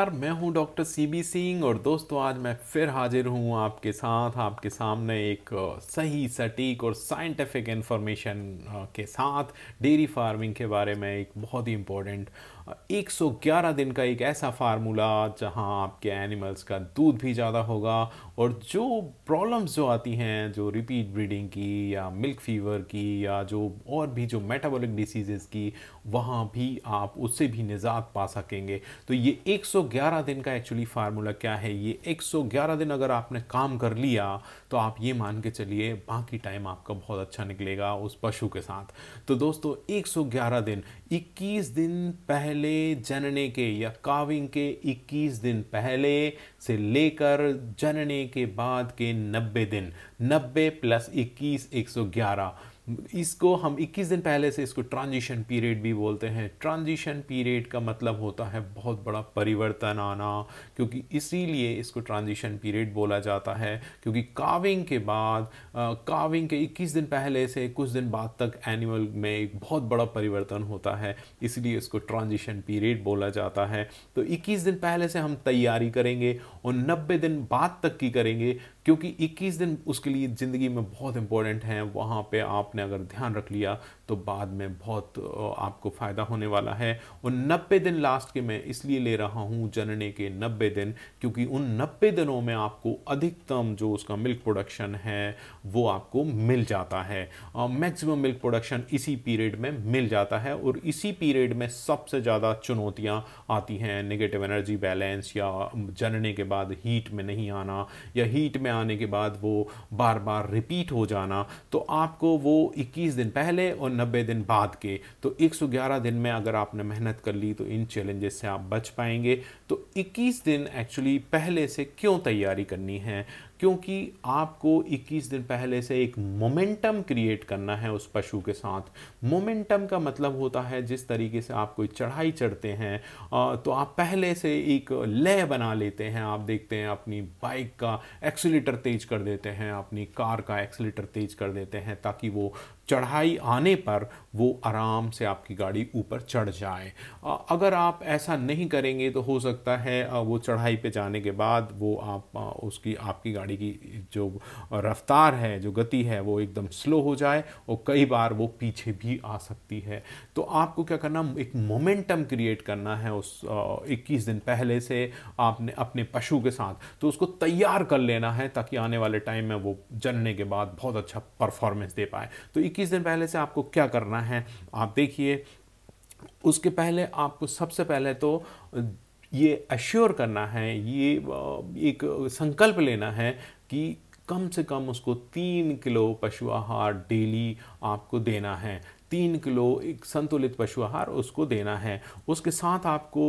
नमस्कार मैं हूं डॉक्टर सीबी सिंह और दोस्तों आज मैं फिर हाजिर हूं आपके साथ आपके सामने एक सही सटीक और साइंटिफिक इन्फॉर्मेशन के साथ डेयरी फार्मिंग के बारे में एक बहुत ही इम्पोर्टेंट 111 दिन का एक ऐसा फार्मूला जहां आपके एनिमल्स का दूध भी ज़्यादा होगा और जो प्रॉब्लम्स जो आती हैं जो रिपीट ब्रीडिंग की या मिल्क फीवर की या जो और भी जो मेटाबॉलिक डिसीजेस की वहाँ भी आप उससे भी निजात पा सकेंगे तो ये 111 दिन का एक्चुअली फार्मूला क्या है ये 111 दिन अगर आपने काम कर लिया तो आप ये मान के चलिए बाकी टाइम आपका बहुत अच्छा निकलेगा उस पशु के साथ तो दोस्तों 111 दिन 21 दिन पहले जनने के या काविंग के 21 दिन पहले से लेकर जनने के बाद के 90 दिन 90 प्लस 21 111 इसको हम 21 दिन पहले से इसको ट्रांजिशन पीरियड भी बोलते हैं ट्रांजिशन पीरियड का मतलब होता है बहुत बड़ा परिवर्तन आना क्योंकि इसीलिए इसको ट्रांजिशन पीरियड बोला जाता है क्योंकि काविंग के बाद काविंग के 21 दिन पहले से कुछ दिन बाद तक एनिमल में एक बहुत बड़ा परिवर्तन होता है इसलिए इसको ट्रांजिशन पीरियड बोला जाता है तो इक्कीस दिन पहले से हम तैयारी करेंगे और नब्बे दिन बाद तक की करेंगे क्योंकि 21 दिन उसके लिए ज़िंदगी में बहुत इंपॉर्टेंट हैं वहाँ पे आप आपने अगर ध्यान रख लिया तो बाद में बहुत आपको फ़ायदा होने वाला है और 90 दिन लास्ट के मैं इसलिए ले रहा हूँ जनने के 90 दिन क्योंकि उन 90 दिनों में आपको अधिकतम जो उसका मिल्क प्रोडक्शन है वो आपको मिल जाता है मैक्सिमम मिल्क प्रोडक्शन इसी पीरियड में मिल जाता है और इसी पीरियड में सबसे ज़्यादा चुनौतियाँ आती हैं निगेटिव एनर्जी बैलेंस या जनने के बाद हीट में नहीं आना या हीट में आने के बाद वो बार बार रिपीट हो जाना तो आपको वो इक्कीस दिन पहले और नब्बे दिन बाद के तो एक सौ ग्यारह दिन में अगर आपने मेहनत कर ली तो इन चैलेंजेस से आप बच पाएंगे तो 21 दिन एक्चुअली पहले से क्यों तैयारी करनी है क्योंकि आपको 21 दिन पहले से एक मोमेंटम क्रिएट करना है उस पशु के साथ मोमेंटम का मतलब होता है जिस तरीके से आप कोई चढ़ाई चढ़ते हैं तो आप पहले से एक लय बना लेते हैं आप देखते हैं अपनी बाइक का एक्सीटर तेज कर देते हैं अपनी कार का एक्सीटर तेज कर देते हैं ताकि वो चढ़ाई आने पर वो आराम से आपकी गाड़ी ऊपर चढ़ जाए अगर आप ऐसा नहीं करेंगे तो हो सकता है वो चढ़ाई पे जाने के बाद वो आप उसकी आपकी गाड़ी की जो रफ्तार है जो गति है वो एकदम स्लो हो जाए और कई बार वो पीछे भी आ सकती है तो आपको क्या करना एक मोमेंटम क्रिएट करना है उस इक्कीस दिन पहले से आपने अपने पशु के साथ तो उसको तैयार कर लेना है ताकि आने वाले टाइम में वो जलने के बाद बहुत अच्छा परफॉर्मेंस दे पाए तो 21 दिन पहले से आपको क्या करना है आप देखिए उसके पहले आपको सबसे पहले तो ये अश्योर करना है ये एक संकल्प लेना है कि कम से कम उसको तीन किलो पशु आहार डेली आपको देना है तीन किलो एक संतुलित पशु आहार उसको देना है उसके साथ आपको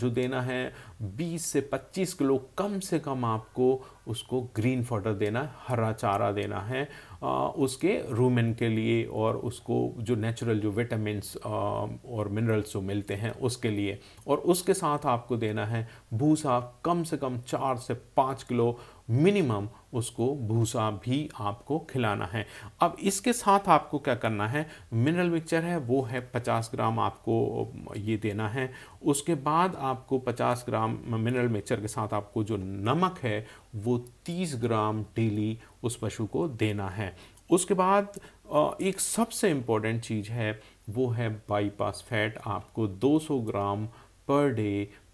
जो देना है 20 से 25 किलो कम से कम आपको उसको ग्रीन फॉडर देना है हरा चारा देना है आ, उसके रूमेन के लिए और उसको जो नेचुरल जो विटामिन और मिनरल्स जो मिलते हैं उसके लिए और उसके साथ आपको देना है भूसा कम से कम चार से पाँच किलो मिनिमम उसको भूसा भी आपको खिलाना है अब इसके साथ आपको क्या करना है मिनरल मिक्सचर है वो है 50 ग्राम आपको ये देना है उसके बाद आपको 50 ग्राम मिनरल मिक्सचर के साथ आपको जो नमक है वो 30 ग्राम डेली उस पशु को देना है उसके बाद एक सबसे इम्पॉर्टेंट चीज़ है वो है बाईपास फैट आपको 200 ग्राम पर डे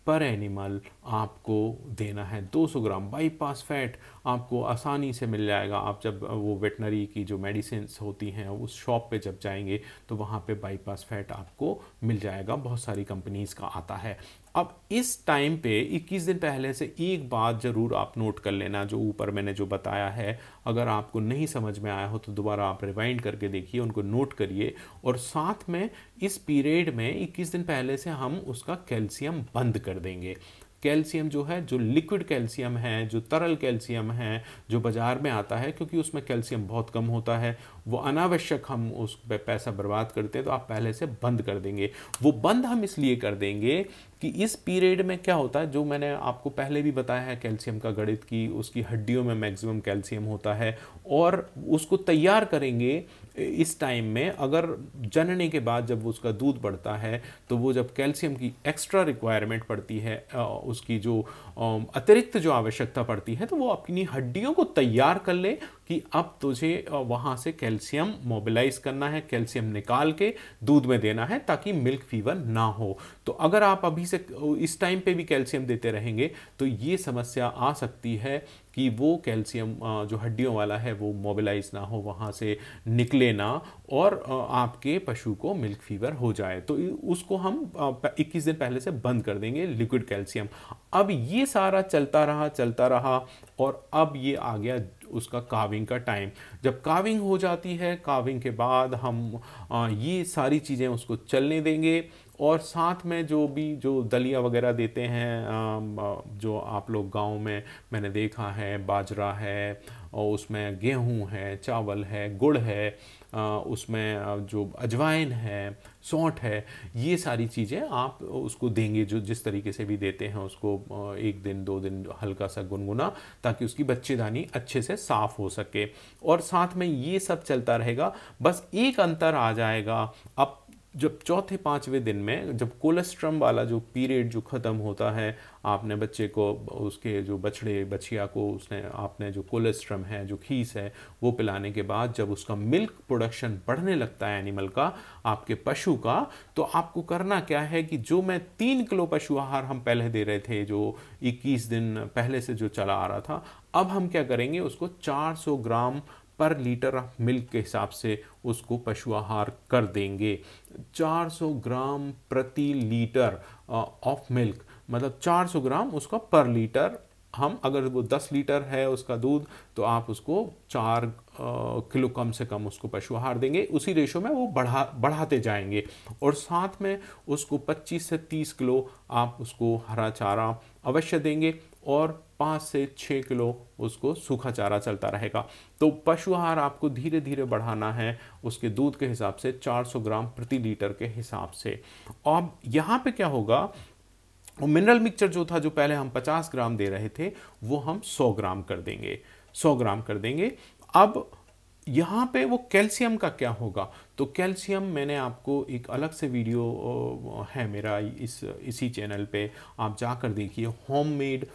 पर एनिमल आपको देना है 200 ग्राम बाईपास फैट आपको आसानी से मिल जाएगा आप जब वो वेटनरी की जो मेडिसिन होती हैं उस शॉप पे जब जाएंगे तो वहाँ पे बाईपास फैट आपको मिल जाएगा बहुत सारी कंपनीज़ का आता है अब इस टाइम पे 21 दिन पहले से एक बात ज़रूर आप नोट कर लेना जो ऊपर मैंने जो बताया है अगर आपको नहीं समझ में आया हो तो दोबारा आप रिवाइंड करके देखिए उनको नोट करिए और साथ में इस पीरियड में 21 दिन पहले से हम उसका कैल्शियम बंद कर देंगे कैल्शियम जो है जो लिक्विड कैल्शियम है जो तरल कैल्शियम है जो बाज़ार में आता है क्योंकि उसमें कैल्शियम बहुत कम होता है वो अनावश्यक हम उस पर पैसा बर्बाद करते हैं तो आप पहले से बंद कर देंगे वो बंद हम इसलिए कर देंगे कि इस पीरियड में क्या होता है जो मैंने आपको पहले भी बताया है कैल्शियम का गणित की उसकी हड्डियों में मैक्सिमम कैल्शियम होता है और उसको तैयार करेंगे इस टाइम में अगर जनने के बाद जब उसका दूध बढ़ता है तो वो जब कैल्शियम की एक्स्ट्रा रिक्वायरमेंट पड़ती है उसकी जो अतिरिक्त जो आवश्यकता पड़ती है तो वो अपनी हड्डियों को तैयार कर ले कि अब तुझे वहाँ से कैल्शियम मोबिलाइज करना है कैल्शियम निकाल के दूध में देना है ताकि मिल्क फीवर ना हो तो अगर आप अभी से इस टाइम पे भी कैल्शियम देते रहेंगे तो ये समस्या आ सकती है कि वो कैल्शियम जो हड्डियों वाला है वो मोबिलाइज ना हो वहाँ से निकले ना और आपके पशु को मिल्क फीवर हो जाए तो उसको हम 21 दिन पहले से बंद कर देंगे लिक्विड कैल्शियम अब ये सारा चलता रहा चलता रहा और अब ये आ गया उसका काविंग का टाइम जब काविंग हो जाती है काविंग के बाद हम ये सारी चीज़ें उसको चलने देंगे और साथ में जो भी जो दलिया वगैरह देते हैं जो आप लोग गांव में मैंने देखा है बाजरा है और उसमें गेहूं है चावल है गुड़ है उसमें जो अजवाइन है सौठ है ये सारी चीज़ें आप उसको देंगे जो जिस तरीके से भी देते हैं उसको एक दिन दो दिन हल्का सा गुनगुना ताकि उसकी बच्चेदानी अच्छे से साफ़ हो सके और साथ में ये सब चलता रहेगा बस एक अंतर आ जाएगा अब जब चौथे पाँचवें दिन में जब कोलेस्ट्रम वाला जो पीरियड जो ख़त्म होता है आपने बच्चे को उसके जो बछड़े बछिया को उसने आपने जो कोलेस्ट्रम है जो खीस है वो पिलाने के बाद जब उसका मिल्क प्रोडक्शन बढ़ने लगता है एनिमल का आपके पशु का तो आपको करना क्या है कि जो मैं तीन किलो पशु आहार हम पहले दे रहे थे जो इक्कीस दिन पहले से जो चला आ रहा था अब हम क्या करेंगे उसको 400 ग्राम पर लीटर ऑफ मिल्क के हिसाब से उसको पशु आहार कर देंगे 400 ग्राम प्रति लीटर ऑफ मिल्क मतलब 400 ग्राम उसका पर लीटर हम अगर वो 10 लीटर है उसका दूध तो आप उसको चार किलो कम से कम उसको पशु आहार देंगे उसी रेशो में वो बढ़ा बढ़ाते जाएंगे और साथ में उसको 25 से 30 किलो आप उसको हरा चारा अवश्य देंगे और पाँच से छः किलो उसको सूखा चारा चलता रहेगा तो पशु आहार आपको धीरे धीरे बढ़ाना है उसके दूध के हिसाब से 400 ग्राम प्रति लीटर के हिसाब से अब यहाँ पे क्या होगा वो मिनरल मिक्सचर जो था जो पहले हम 50 ग्राम दे रहे थे वो हम 100 ग्राम कर देंगे 100 ग्राम कर देंगे अब यहाँ पे वो कैल्शियम का क्या होगा तो कैल्शियम मैंने आपको एक अलग से वीडियो है मेरा इस इसी चैनल पे आप जाकर देखिए होममेड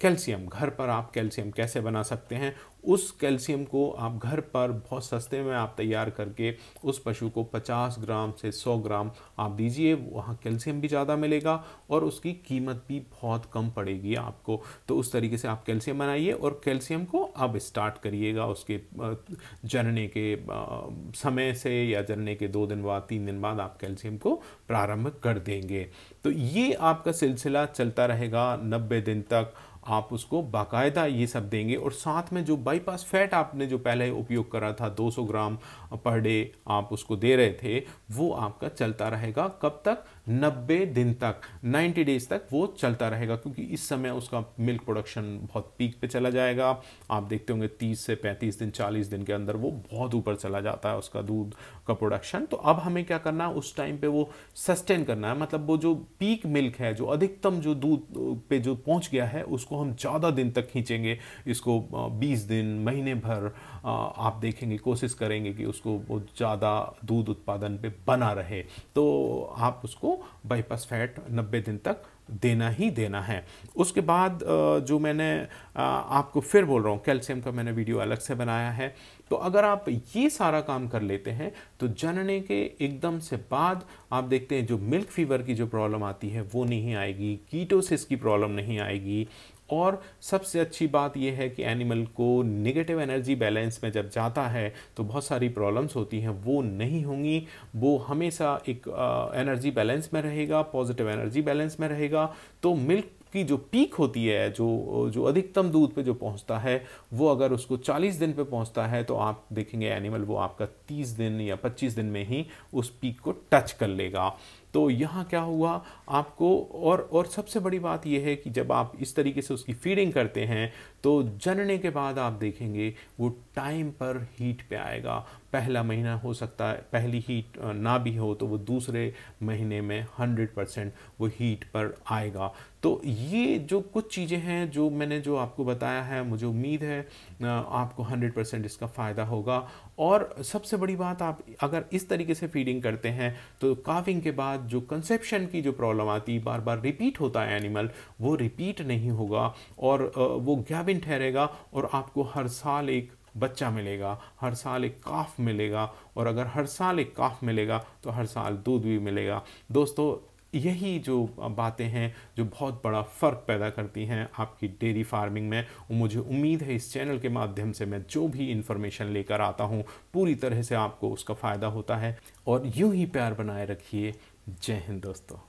कैल्शियम घर पर आप कैल्शियम कैसे बना सकते हैं उस कैल्शियम को आप घर पर बहुत सस्ते में आप तैयार करके उस पशु को 50 ग्राम से 100 ग्राम आप दीजिए वहाँ कैल्शियम भी ज़्यादा मिलेगा और उसकी कीमत भी बहुत कम पड़ेगी आपको तो उस तरीके से आप कैल्शियम बनाइए और कैल्शियम को अब स्टार्ट करिएगा उसके जरने के समय से या जलने के दो दिन बाद तीन दिन बाद आप कैल्शियम को प्रारंभ कर देंगे तो ये आपका सिलसिला चलता रहेगा नब्बे दिन तक आप उसको बाकायदा ये सब देंगे और साथ में जो बाईपास फैट आपने जो पहले उपयोग करा था 200 ग्राम पर डे आप उसको दे रहे थे वो आपका चलता रहेगा कब तक 90 दिन तक 90 डेज तक वो चलता रहेगा क्योंकि इस समय उसका मिल्क प्रोडक्शन बहुत पीक पे चला जाएगा आप देखते होंगे 30 से 35 दिन 40 दिन के अंदर वो बहुत ऊपर चला जाता है उसका दूध का प्रोडक्शन तो अब हमें क्या करना है उस टाइम पे वो सस्टेन करना है मतलब वो जो पीक मिल्क है जो अधिकतम जो दूध पे जो पहुंच गया है उसको हम ज़्यादा दिन तक खींचेंगे इसको बीस दिन महीने भर आप देखेंगे कोशिश करेंगे कि उस उसको बहुत ज़्यादा दूध उत्पादन पे बना रहे तो आप उसको बाईपास फैट 90 दिन तक देना ही देना है उसके बाद जो मैंने आपको फिर बोल रहा हूँ कैल्शियम का मैंने वीडियो अलग से बनाया है तो अगर आप ये सारा काम कर लेते हैं तो जनने के एकदम से बाद आप देखते हैं जो मिल्क फीवर की जो प्रॉब्लम आती है वो नहीं आएगी कीटोसिस की प्रॉब्लम नहीं आएगी और सबसे अच्छी बात यह है कि एनिमल को नेगेटिव एनर्जी बैलेंस में जब जाता है तो बहुत सारी प्रॉब्लम्स होती हैं वो नहीं होंगी वो हमेशा एक एनर्जी बैलेंस में रहेगा पॉजिटिव एनर्जी बैलेंस में रहेगा तो मिल्क की जो पीक होती है जो जो अधिकतम दूध पे जो पहुंचता है वो अगर उसको 40 दिन पे पहुंचता है तो आप देखेंगे एनिमल वो आपका 30 दिन या 25 दिन में ही उस पीक को टच कर लेगा तो यहाँ क्या हुआ आपको और और सबसे बड़ी बात यह है कि जब आप इस तरीके से उसकी फीडिंग करते हैं तो जनने के बाद आप देखेंगे वो टाइम पर हीट पे आएगा पहला महीना हो सकता है पहली हीट ना भी हो तो वो दूसरे महीने में 100 परसेंट वो हीट पर आएगा तो ये जो कुछ चीज़ें हैं जो मैंने जो आपको बताया है मुझे उम्मीद है आपको 100 परसेंट इसका फ़ायदा होगा और सबसे बड़ी बात आप अगर इस तरीके से फीडिंग करते हैं तो काविंग के बाद जो कंसेप्शन की जो प्रॉब्लम आती बार बार रिपीट होता है एनिमल वो रिपीट नहीं होगा और वो गैबिन ठहरेगा और आपको हर साल एक बच्चा मिलेगा हर साल एक काफ मिलेगा और अगर हर साल एक काफ मिलेगा तो हर साल दूध भी मिलेगा दोस्तों यही जो बातें हैं जो बहुत बड़ा फ़र्क पैदा करती हैं आपकी डेयरी फार्मिंग में और मुझे उम्मीद है इस चैनल के माध्यम से मैं जो भी इन्फॉर्मेशन लेकर आता हूँ पूरी तरह से आपको उसका फ़ायदा होता है और यूँ ही प्यार बनाए रखिए जय हिंद दोस्तों